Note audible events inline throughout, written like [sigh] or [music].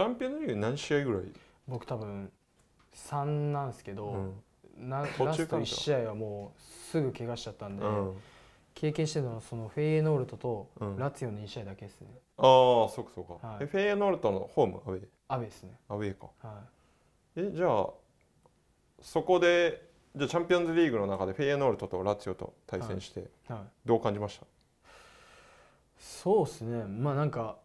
チャンピオンリーグ何試合ぐらい僕多分3なんですけど、うん、なラスト1試合はもうすぐ怪我しちゃったんで、うん、経験してたのはそのフェイエノールトとラツィオの2試合だけですね、うん、ああそうかそうか、はい、フェイエノールトのホームアウェイアウェイですねアウェーか、はい、えじゃあそこでじゃチャンピオンズリーグの中でフェイエノールトとラツィオと対戦して、はい、はい、どう感じましたそうですねまあなんか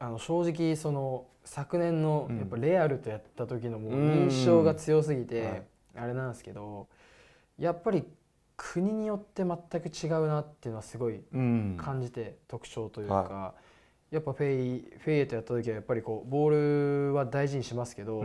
あの正直その昨年のやっぱレアルとやった時のもう印象が強すぎてあれなんですけどやっぱり国によって全く違うなっていうのはすごい感じて特徴というかやっぱフェイフェイエとやった時はやっぱりこうボールは大事にしますけど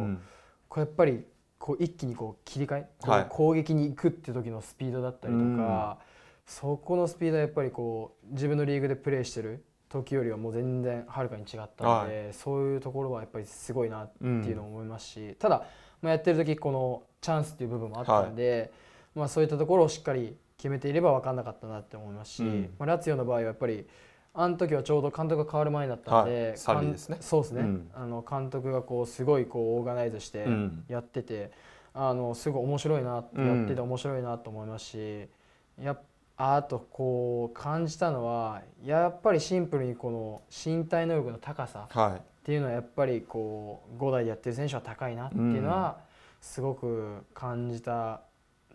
こうやっぱりこう一気にこう切り替え攻撃に行くって時のスピードだったりとかそこのスピードはやっぱりこう自分のリーグでプレーしてる時よりはもう全然はるかに違ったので、はい、そういうところはやっぱりすごいなっていうのを思いますし、うん、ただ、まやってる時このチャンスっていう部分もあったんで、はい、まあ、そういったところをしっかり決めていれば分かんなかったなって思いますし、うん、まあ、ラツィオの場合はやっぱりあの時はちょうど監督が変わる前だったんで、はい、ですねそうですね、うん、あの監督がこうすごいこうオーガナイズしてやってて、あのすごい面白いなやってて面白いなと思いますしやっぱあとこう感じたのはやっぱりシンプルにこの身体能力の高さっていうのはやっぱりこう5代やってる選手は高いなっていうのはすごく感じた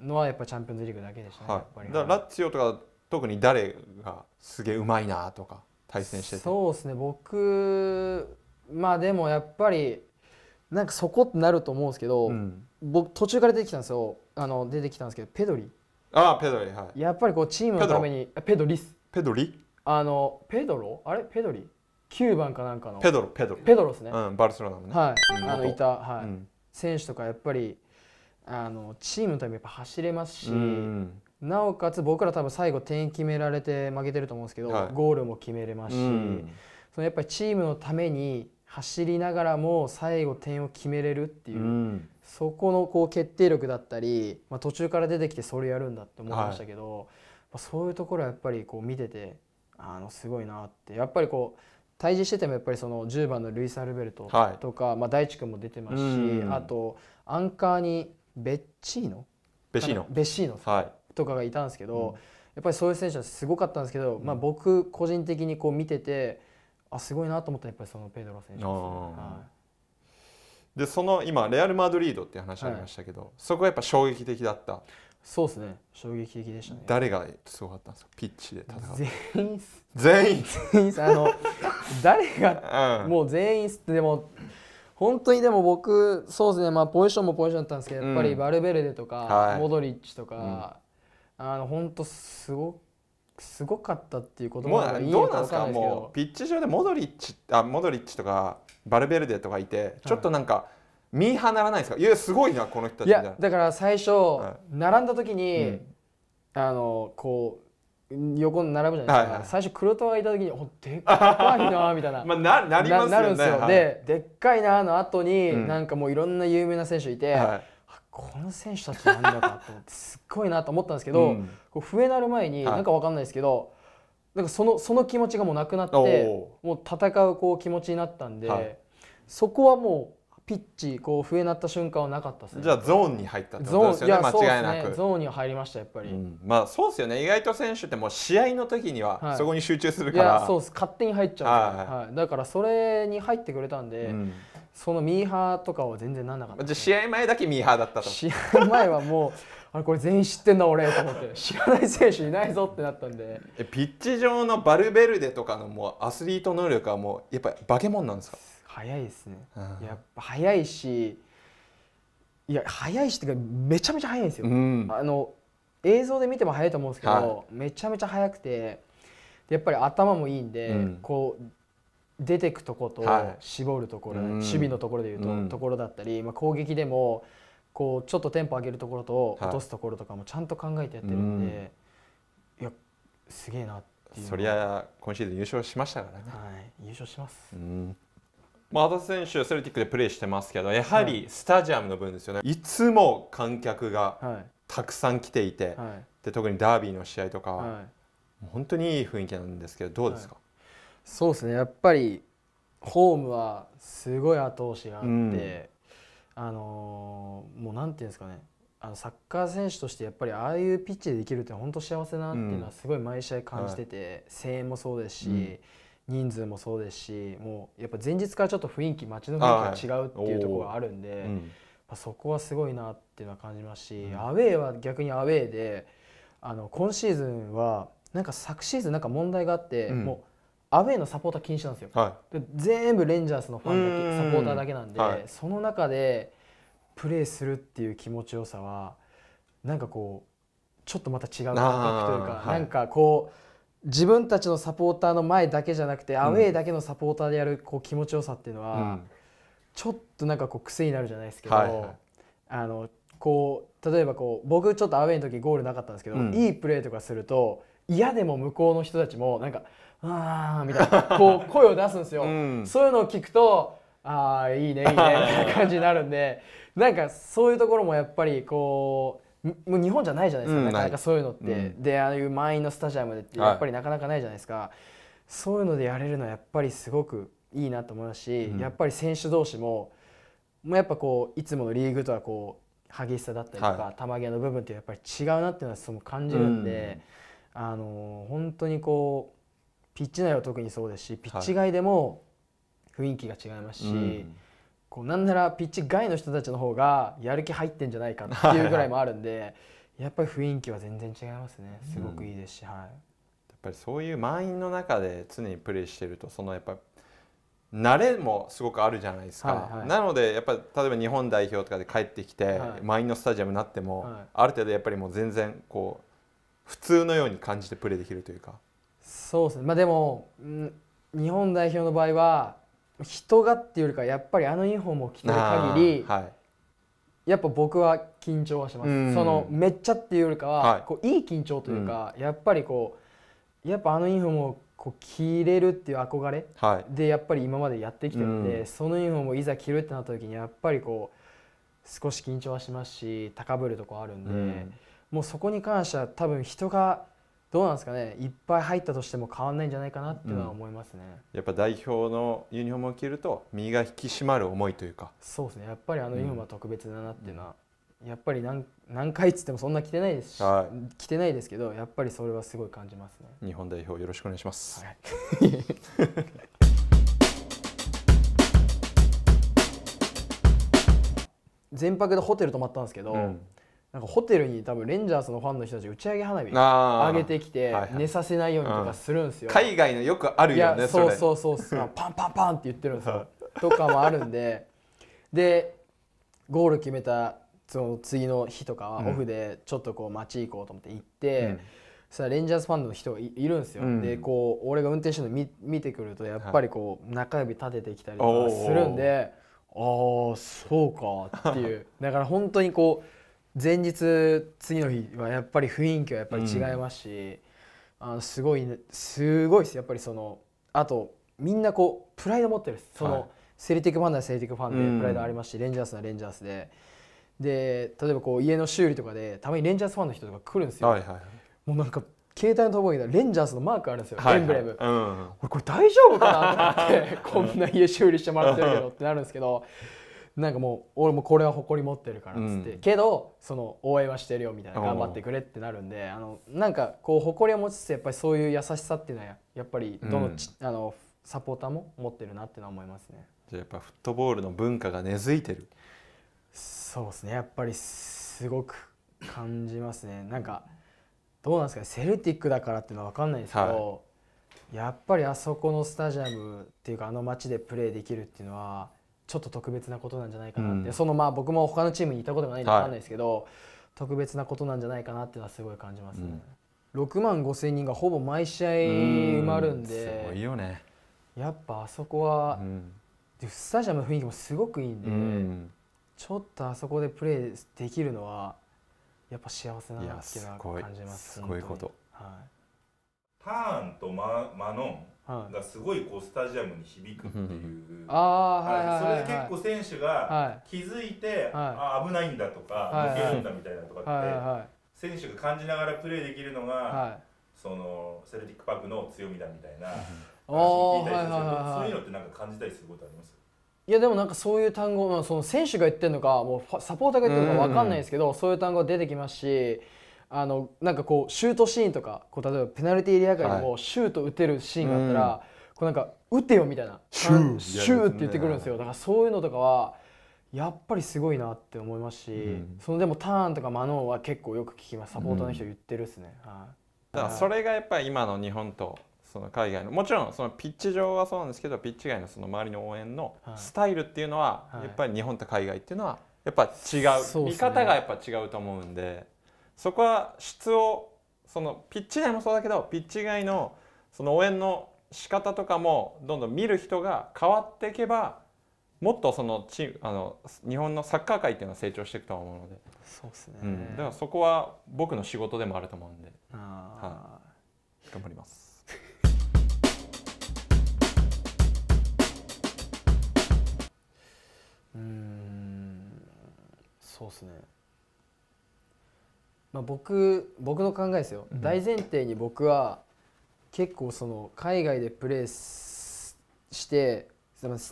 のはやっぱチャンピオンズリーグだけでしたね、はい、だからラッツィオとか特に誰がすげえうまいなとか対戦してそうですね僕まあでもやっぱりなんかそこってなると思うんですけど、うん、僕途中から出てきたんですよあの出てきたんですけどペドリあペドリはい。やっぱりこうチームのためにペドリス。ペドリあのペドロあれペドリ9番かなんかのペドロペドロペドロですね、うん、バルセロナのねはい、あのいた、はい、うん、選手とかやっぱりあのチームのためにやっぱ走れますし、なおかつ僕ら多分最後点決められて負けてると思うんですけど、はい、ゴールも決めれますし、そのやっぱりチームのために走りながらも最後点を決めれるっていう、そこのこう決定力だったり、まあ、途中から出てきてそれやるんだって思いましたけど、はい、まあ、そういうところはやっぱりこう見ててあのすごいなってやっぱりこう対峙しててもやっぱりその10番のルイス・アルベルトとか、はい、まあ、大地君も出てますし、あとアンカーにベッチーノベシーノベシーノ、はい、とかがいたんですけど、うん、やっぱりそういう選手はすごかったんですけど、まあ、僕個人的にこう見ててあすごいなと思ったらやっぱりそのペドロ選手ですね。でその今レアル・マドリードっていう話ありましたけど、はい、そこはやっぱ衝撃的だったそうですね衝撃的でしたね誰がすごかったんですかピッチで全員全員全員あの [laughs] 誰が、うん、もう全員すでも本当にでも僕そうですねまあポジションもポジションだったんですけどやっぱりバルベルデとか、はい、モドリッチとか、うん、あの本当すごすごかったっていうことどうなんですかもうピッチ上でモドリッチあモドリッチとかバルベルデとかいてちょっとなんか、はい、ミならないですかいやすごいなこの人たちいやだから最初、はい、並んだ時に、うん、あのこう横に並ぶじゃないですか、はいはい、最初黒戸がいた時に「おでっかいな」[laughs] みたいなまあ、ななりますよ、ね、なるんですよ、はい、ででっかいなの後に、うん、なんかもういろんな有名な選手いて、はいこの選手たちなんだかと思ってすっごいなと思ったんですけど、うん、こう笛鳴る前になんかわかんないですけど、なんかそのその気持ちがもうなくなってもう戦うこう気持ちになったんで、はい、そこはもうピッチこう笛鳴った瞬間はなかったですねじゃあゾーンに入ったってことですよね間違いなく、ね、ゾーンには入りましたやっぱり、うん、まあそうですよね意外と選手ってもう試合の時にはそこに集中するから、はい、そうです勝手に入っちゃう、はい、はい、だからそれに入ってくれたんで、うんそのミーハーとかは全然なんなかった、ね、じゃあ試合前だけミーハーだったと試合前はもう [laughs] あれこれ全員知ってんだ俺と思って知らない選手いないぞってなったんでえピッチ上のバルベルデとかのもうアスリート能力はもうやっぱり化けンなんですか早いですね、うん、やっぱ早いしいや早いしっていうかめちゃめちゃ早いんですよ、うん、あの映像で見ても早いと思うんですけど、はい、めちゃめちゃ速くてやっぱり頭もいいんで、うん、こう出てくとこと絞るところ、はい、守備のところでいうと、うん、ところだったり、まあ、攻撃でもこうちょっとテンポ上げるところと落とすところとかもちゃんと考えてやってるんで、はい、いやすげえなっていうそりゃ今シーズン優勝しましたからね、はい、優勝します、うんまあ、選手セルティックでプレーしてますけどやはりスタジアムの分ですよね、はい、いつも観客がたくさん来ていて、はい、で特にダービーの試合とかは、はい、本当にいい雰囲気なんですけどどうですか、はいそうですねやっぱりホームはすごい後押しがあって、うん、あのもうなんていうんですかねあのサッカー選手としてやっぱりああいうピッチでできるって本当幸せだなっていうのはすごい毎試合感じてて、うん、声援もそうですし、うん、人数もそうですしもうやっぱ前日からちょっと雰囲気街の雰囲気が違うっていうところがあるんで、はいそこはすごいなっていうのは感じますし、アウェーは逆にアウェーであの今シーズンはなんか昨シーズンなんか問題があって、もうアウェーのサポーター禁止なんですよ、はい、全部レンジャーズのファンだけサポーターだけなんで、はい、その中でプレーするっていう気持ちよさはなんかこうちょっとまた違う感覚というか、はい、なんかこう自分たちのサポーターの前だけじゃなくて、うん、アウェーだけのサポーターでやるこう気持ちよさっていうのは、うん、ちょっとなんかこう癖になるじゃないですけど、はいはい、あのこう例えばこう僕ちょっとアウェーの時ゴールなかったんですけど、うん、いいプレーとかすると嫌でも向こうの人たちもなんか「ああ」みたいなこう [laughs] 声を出すんですよ、うん、そういうのを聞くとああいいねいいねみたいな感じになるんでなんかそういうところもやっぱりこうもう日本じゃないじゃないですか、うん、なかなかそういうのって、うん、でああいう満員のスタジアムでってやっぱりなかなかないじゃないですか、はい、そういうのでやれるのはやっぱりすごくいいなと思いますし、やっぱり選手同士ももやっぱこういつものリーグとはこう激しさだったりとか、はい、球際の部分ってやっぱり違うなっていうのはその感じるんで、あの本当にこうピッチ内は特にそうですしピッチ外でも雰囲気が違いますし、はいうん、こうなんならピッチ外の人たちの方がやる気入ってんじゃないかっていうぐらいもあるんで、やっぱり雰囲気は全然違いますねすごくいいですし、うん、はい、やっぱりそういう満員の中で常にプレーしてるとそのやっぱ慣れもすごくあるじゃないですか、はいはい、なのでやっぱり例えば日本代表とかで帰ってきて、はい、満員のスタジアムになっても、はい、ある程度やっぱりもう全然こう普通のように感じてプレーできるというかそうですねまあでも、うん、日本代表の場合は人がっていうよりかやっぱりあのインフォームを着てる限り、はい、やっぱ僕は緊張はします、そのめっちゃっていうよりかは、はい、こういい緊張というか、うん、やっぱりこうやっぱあのインフォームをこう着れるっていう憧れでやっぱり今までやってきてるんで、はい、そのインフォームをいざ着るってなった時にやっぱりこう少し緊張はしますし高ぶるとこあるんで、うん、もうそこに関しては多分人がどうなんですかねいっぱい入ったとしても変わんないんじゃないかなっていうのは思いますね、うん、やっぱ代表のユニフォームを着ると身が引き締まる思いというかそうですねやっぱりあのユニフォームは特別だなっていうのは、うん、やっぱり何何回っつってもそんな着てないですし、はい、着てないですけどやっぱりそれはすごい感じますね日本代表よろしくお願いします、はい [laughs] 全泊でホテル泊まったんですけど、うん、なんかホテルに多分レンジャーズのファンの人たち打ち上げ花火上げてきて寝させないようにとかするんですよ、海外のよくあるよねそうそうそうそう [laughs] パンパンパンって言ってるんですよとかもあるんででゴール決めたその次の日とかはオフでちょっとこう街行こうと思って行って、うん、さレンジャーズファンの人がいるんですよ、うん、でこう俺が運転手の見見てくるとやっぱりこう中指立ててきたりとかするんで、はい、ああそうかっていうだから本当にこう前日次の日はやっぱり雰囲気はやっぱり違いますし、うん、あのすごいすごいですやっぱりそのあとみんなこうプライド持ってるその、はい、セリティックファンならセリティックファンでプライドありますし、うん、レンジャースならレンジャースでで例えばこう家の修理とかでたまにレンジャースファンの人とか来るんですよ。はいはい、もうなんか携帯のところにレンジャースのマークあるんですよ、はいはい、エンブレム、うん、俺これ大丈夫かなと思って [laughs] こんな家修理してもらってるけどってなるんですけどなんかもう俺もこれは誇り持ってるからっつって、うん、けどその応援はしてるよみたいな頑張ってくれってなるんであのなんかこう誇りを持ちつつやっぱりそういう優しさっていうのはやっぱりどのち、うん、あのサポーターも持ってるなってのは思いますね。じゃあやっぱフットボールの文化が根付いてるそうですねやっぱりすごく感じますねなんかどうなんですかねセルティックだからっていうのは分かんないですけど、はい、やっぱりあそこのスタジアムっていうかあの街でプレーできるっていうのはちょっと特別なことなんじゃないかなって、うん、そのまあ僕も他のチームにいたことがないんで分かんないですけど、はい、特別なことなんじゃないかなっていうのはすごい感じますね、うん、6万5千人がほぼ毎試合埋まるんで、ん、すごいよねやっぱあそこは、スタジアムの雰囲気もすごくいいんで、ちょっとあそこでプレーできるのはやっぱ幸せななっていうのは感じますすごいこと、はい、ターンとま、マノンがすごいこうスタジアムに響くっていう、あはいそれで結構選手が気づいて、あ危ないんだとか抜けるんだみたいなとかって、選手が感じながらプレーできるのが、そのセルティックパークの強みだみたいな話聞いたりするそういうのってなんか感じたりすることありますいやでもなんかそういう単語その選手が言ってるのかもうサポーターが言ってるのか分かんないですけど、そういう単語が出てきますしあのなんかこうシュートシーンとかこう例えばペナルティーエリア外でもシュート打てるシーンがあったら、はい、こうなんか打てよみたいなシューシューって言ってくるんですよだからそういうのとかはやっぱりすごいなって思いますし、うん、そのでもターンとかマノーは結構よく聞きますサポートの人言ってるっすね、うん、はい、だからそれがやっぱり今の日本とその海外のもちろんそのピッチ上はそうなんですけどピッチ外のその周りの応援のスタイルっていうのは、はい、やっぱり日本と海外っていうのはやっぱ違う、ね、見方がやっぱ違うと思うんで。そこは質をそのピッチ内もそうだけどピッチ外のその応援の仕方とかもどんどん見る人が変わっていけばもっとそのチあの日本のサッカー界っていうのは成長していくと思うのでそうですね、うん、だからそこは僕の仕事でもあると思うんで、はあ、頑張ります。[laughs] うんそうですねまあ、僕僕の考えですよ、うん、大前提に僕は結構その海外でプレーして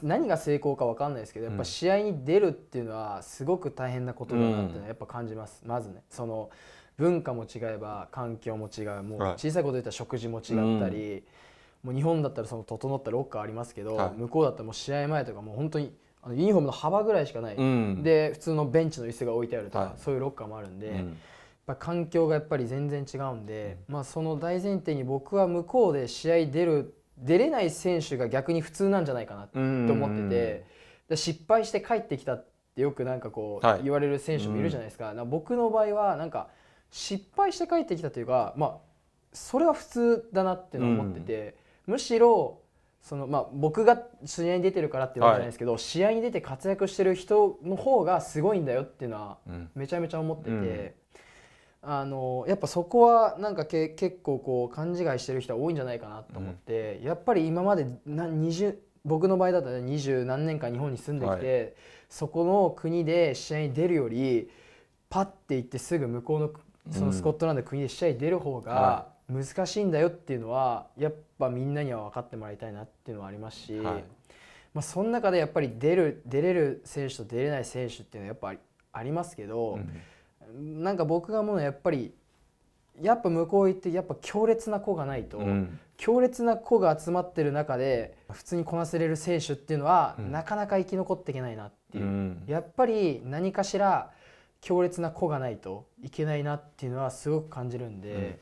何が成功か分かんないですけどやっぱ試合に出るっていうのはすごく大変なことだなってやっぱ感じます、うん、まずねその文化も違えば環境も違うもう小さいこと言ったら食事も違ったり、もう日本だったらその整ったロッカーありますけど、はい、向こうだったらもう試合前とかもう本当にあのユニフォームの幅ぐらいしかない、うん、で普通のベンチの椅子が置いてあるとか、はい、そういうロッカーもあるんで。ぱ環境がやっぱり全然違うんで、うん、まあ、その大前提に僕は向こうで試合出る出れない選手が逆に普通なんじゃないかなと思ってて、で失敗して帰ってきたってよくなんかこう言われる選手もいるじゃないですか,、僕の場合はなんか失敗して帰ってきたというか、まあ、それは普通だなっての思ってて、むしろそのまあ、僕が試合に出てるからっていうわけじゃないですけど、はい、試合に出て活躍してる人の方がすごいんだよっていうのはめちゃめちゃ思ってて、うんうん、あのやっぱそこはなんかけ結構こう勘違いしてる人多いんじゃないかなと思って、うん、やっぱり今までな20僕の場合だったら二十何年間日本に住んできて、はい、そこの国で試合に出るよりパッて行ってすぐ向こうのそのスコットランド国で試合に出る方が難しいんだよっていうのは、やっぱみんなには分かってもらいたいなっていうのはありますし、はい、まあ、その中でやっぱり出る出れる選手と出れない選手っていうのはやっぱありますけど。うんなんか僕が思うのはやっぱりやっぱ向こう行ってやっぱ強烈な子がないと、うん、強烈な子が集まってる中で普通にこなせれる選手っていうのは、うん、なかなか生き残っていけないなっていう、うん、やっぱり何かしら強烈な子がないといけないなっていうのはすごく感じるんで、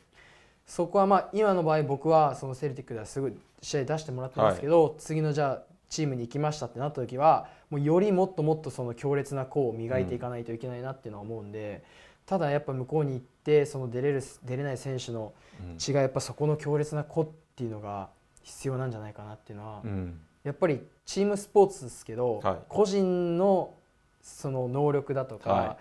そこはまあ今の場合僕はそのセルティックではすごい試合出してもらったんですけど、はい、次のじゃあチームに行きましたってなった時はもうよりもっともっとその強烈な功を磨いていかないといけないなっていうのは思うんで、うん、ただやっぱ向こうに行ってその出れる出れない選手の違い、やっぱそこの強烈な子っていうのが必要なんじゃないかなっていうのは、うん、やっぱりチームスポーツですけど、はい、個人のその能力だとか、は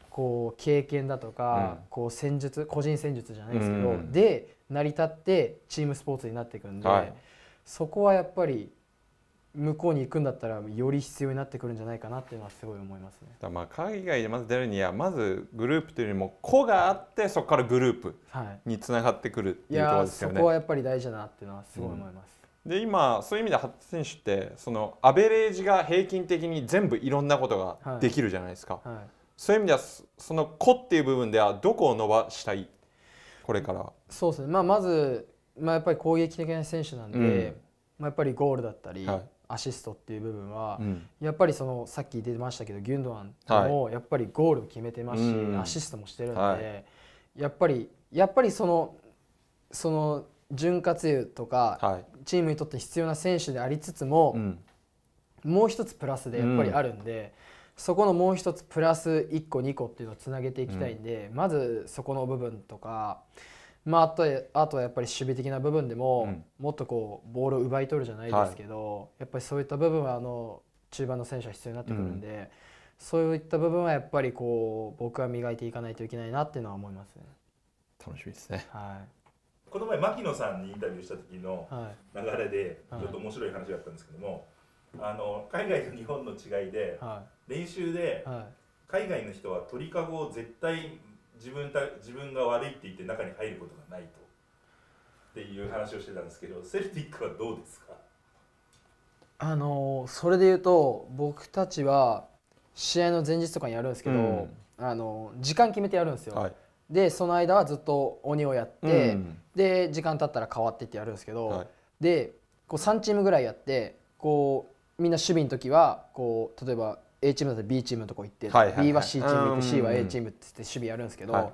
い、こう経験だとか、うん、こう戦術個人戦術じゃないですけど、うん、で成り立ってチームスポーツになっていくんで、はい、そこはやっぱり向こうに行くんだったらより必要になってくるんじゃないかなっていうのはすごい思いますね。だまあ海外でまず出るにはまずグループというよりも個があってそこからグループにつながってくるっていうところですよね。はい、そこはやっぱり大事だなっていうのはすごい思います。うん、で今そういう意味で初選手ってそのアベレージが平均的に全部いろんなことができるじゃないですか。はいはい、そういう意味ではその個っていう部分ではどこを伸ばしたいこれから。そうですね。まあまずまあやっぱり攻撃的な選手なんで、うん、まあやっぱりゴールだったり。はいアシストっていう部分は、うん、やっぱりそのさっき出ましたけどギュンドアンもやっぱりゴールを決めてますし、アシストもしてるんで、はい、やっぱりやっぱりそのその潤滑油とか、はい、チームにとって必要な選手でありつつも、うん、もう一つプラスでやっぱりあるんで。そこのもう一つプラス1個2個っていうのをつなげていきたいんで、まずそこの部分とかまあ、あとあとはやっぱり守備的な部分でも、もっとこうボールを奪い取るじゃないですけど、はい、やっぱりそういった部分はあの中盤の選手は必要になってくるんで、そういった部分はやっぱりこう僕は磨いていかないといけないなっていうのは思います、ね、楽しみですね。はいこの前牧野さんにインタビューした時の流れでちょっと面白い話があったんですけども、あの海外と日本の違いで、練習で海外の人は鳥かごを絶対自分た自分が悪いって言って中に入ることがないとっていう話をしてたんですけどセルティックはどうですかあのそれで言うと僕たちは試合の前日とかにやるんですけど、うん、あの時間決めてやるんですよ、はい、でその間はずっと鬼をやって、うん、で時間経ったら変わってってやるんですけど、はい、でこう3チームぐらいやってこうみんな守備の時はこう例えば A チームだったら B チームのとこ行って、はいはいはい、B は C チーム行って C は A チームって言って守備やるんですけど、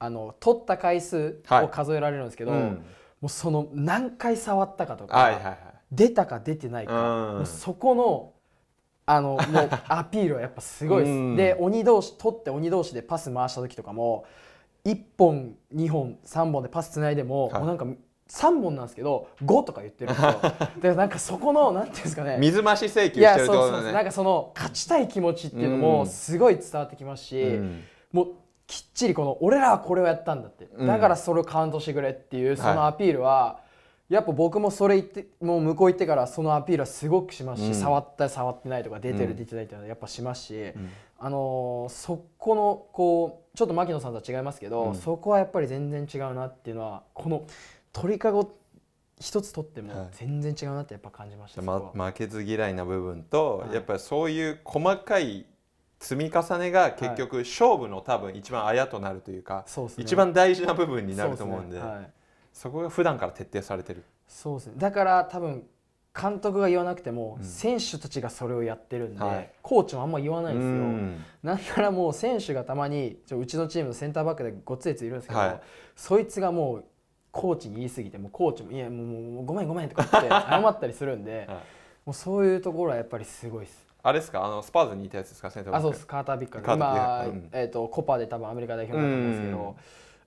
あの取った回数を数えられるんですけど、はいうん、もうその何回触ったかとか、はいはいはい、出たか出てないか、うん、そこのあのもう [laughs] アピールはやっぱすごいです。うん、で鬼同士取って鬼同士でパス回した時とかも1本2本3本でパスつないでもはい、もうなんか3本なんですけど5とか言ってるとで [laughs] なんかそこのなんていうんですかね水増し請求してるってことだねなんかその勝ちたい気持ちっていうのもすごい伝わってきますし、うん、もうきっちりこの俺らはこれをやったんだって、うん、だからそれをカウントしてくれっていうそのアピールは、はい、やっぱ僕もそれ言ってもう向こう行ってからそのアピールはすごくしますし、うん、触った触ってないとか出てる出てないっていうのはやっぱしますし、あのー、そこのこうちょっと牧野さんとは違いますけど、そこはやっぱり全然違うなっていうのはこの。鳥かご一つとっても全然違うなってやっぱ感じました、はいま、負けず嫌いな部分と、はい、やっぱりそういう細かい積み重ねが結局勝負の多分一番あやとなるというか、はい、一番大事な部分になると思うんで、ねはい、そこが普段から徹底されてるそうですねだから多分監督が言わなくても、選手たちがそれをやってるんで、うんコーチもあんま言わないんですよ、うん、なんならもう選手がたまにうちのチームのセンターバックでごついついるんですけど、はい、そいつがもうコーチに言い過ぎてもうコーチも「いやもうもうごめんごめん」とか言って [laughs] 謝ったりするんで、はい、もうそういうところはやっぱりすごいです。あれですかあのスパーズにいたやつですか先生あそうですカーター・ビッカー今、うん、えーと、コパで多分アメリカ代表と思うんですけど、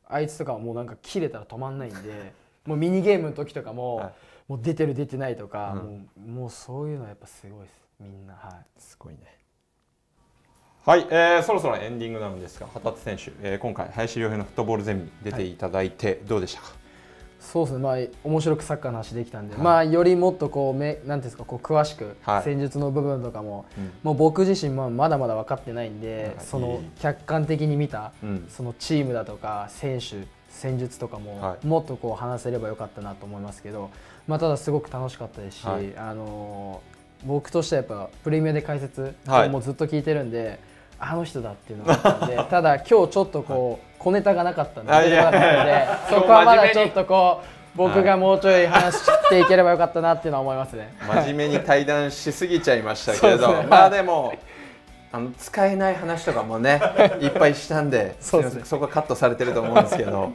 あいつとかはもうなんか切れたら止まんないんで [laughs] もうミニゲームの時とかも、はい、もう出てる出てないとか、うん、もうもうそういうのはやっぱすごいですみんなはいすごいねはい、えー、そろそろエンディングなんですが旗手選手、えー、今回林亮平のフットボールゼミに出ていただいてどうでしたか、はいそうですね、まあ、面白くサッカーの話できたんで、はい、まあ、よりもっとこうめなんですかこう詳しく、戦術の部分とかももう僕自身ままだまだ分かってないんで、その客観的に見た、うん、そのチームだとか選手戦術とかも、もっとこう話せればよかったなと思いますけど、まあ、ただすごく楽しかったですし、あのー、僕としてはやっぱプレミアで解説もずっと聞いてるんで。あの人だっていうのがあったんで [laughs] ただ今日ちょっとこう小ネタがなかったんでそこはまだちょっとこう。僕がもうちょい話していければよかったなっていうのは思いますね真面目に対談しすぎちゃいましたけど、ね、まあでもあの使えない話とかもね [laughs] いっぱいしたんでそでね、そこはカットされてると思うんですけど、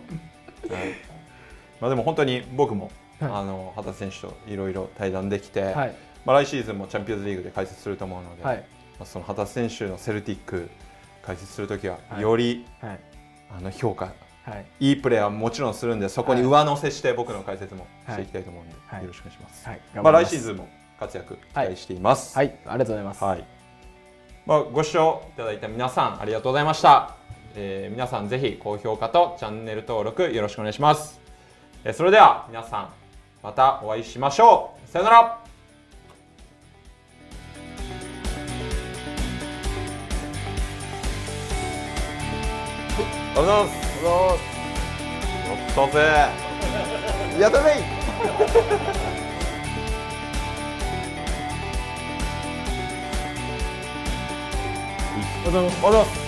[laughs] まあでも本当に僕も、あの畑選手といろいろ対談できて、はい、まあ、来シーズンもチャンピオンズリーグで解説すると思うので、その畑選手のセルティック解説するときは、より、はい、あの評価、はい、いいプレーはもちろんするんで、そこに上乗せして僕の解説もしていきたいと思うんで、はい、よろしくお願いします。はい、まあ、来シーズンも活躍期待しています。はい、ありがとうございます。はい。まあ、ご視聴いただいた皆さん、ありがとうございました。えー、皆さんぜひ高評価とチャンネル登録よろしくお願いします。えー、それでは皆さん、またお会いしましょう。さよなら。おはようございます。おやったぜおはようございます。